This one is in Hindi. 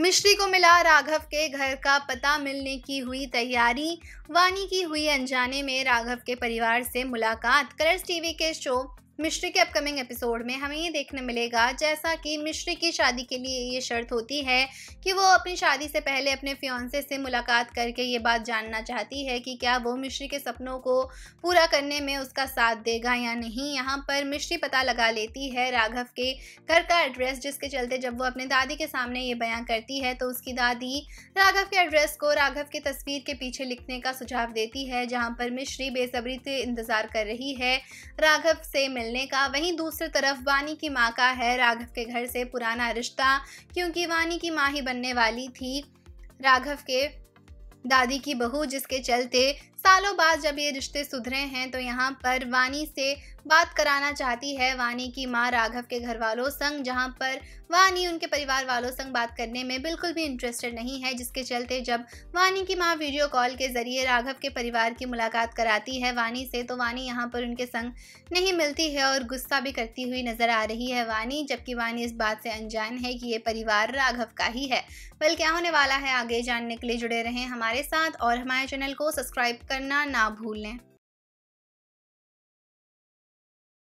मिश्री को मिला राघव के घर का पता मिलने की हुई तैयारी वानी की हुई अनजाने में राघव के परिवार से मुलाकात कलर्स टीवी के शो मिश्री के अपकमिंग एपिसोड में हमें ये देखने मिलेगा जैसा कि मिश्री की शादी के लिए ये शर्त होती है कि वो अपनी शादी से पहले अपने फ्योंसे से मुलाकात करके ये बात जानना चाहती है कि क्या वो मिश्री के सपनों को पूरा करने में उसका साथ देगा या नहीं यहाँ पर मिश्री पता लगा लेती है राघव के घर का एड्रेस जिसके चलते जब वो अपने दादी के सामने ये बयान करती है तो उसकी दादी राघव के एड्रेस को राघव की तस्वीर के पीछे लिखने का सुझाव देती है जहाँ पर मिश्री बेसब्री से इंतज़ार कर रही है राघव से मिल मिलने का वहीं दूसरी तरफ वानी की माँ का है राघव के घर से पुराना रिश्ता क्योंकि वानी की माँ ही बनने वाली थी राघव के दादी की बहू जिसके चलते सालों बाद जब ये रिश्ते सुधरे हैं तो यहाँ पर वानी से बात कराना चाहती है वानी की माँ राघव के घर वालों संग जहाँ पर वानी उनके परिवार वालों संग बात करने में बिल्कुल भी इंटरेस्टेड नहीं है जिसके चलते जब वानी की माँ वीडियो कॉल के ज़रिए राघव के परिवार की मुलाकात कराती है वानी से तो वानी यहाँ पर उनके संग नहीं मिलती है और गुस्सा भी करती हुई नज़र आ रही है वानी जबकि वानी इस बात से अनजान है कि ये परिवार राघव का ही है बल्कि क्या होने वाला है आगे जानने के लिए जुड़े रहें हमारे हमारे साथ और हमारे चैनल को सब्सक्राइब करना ना भूलें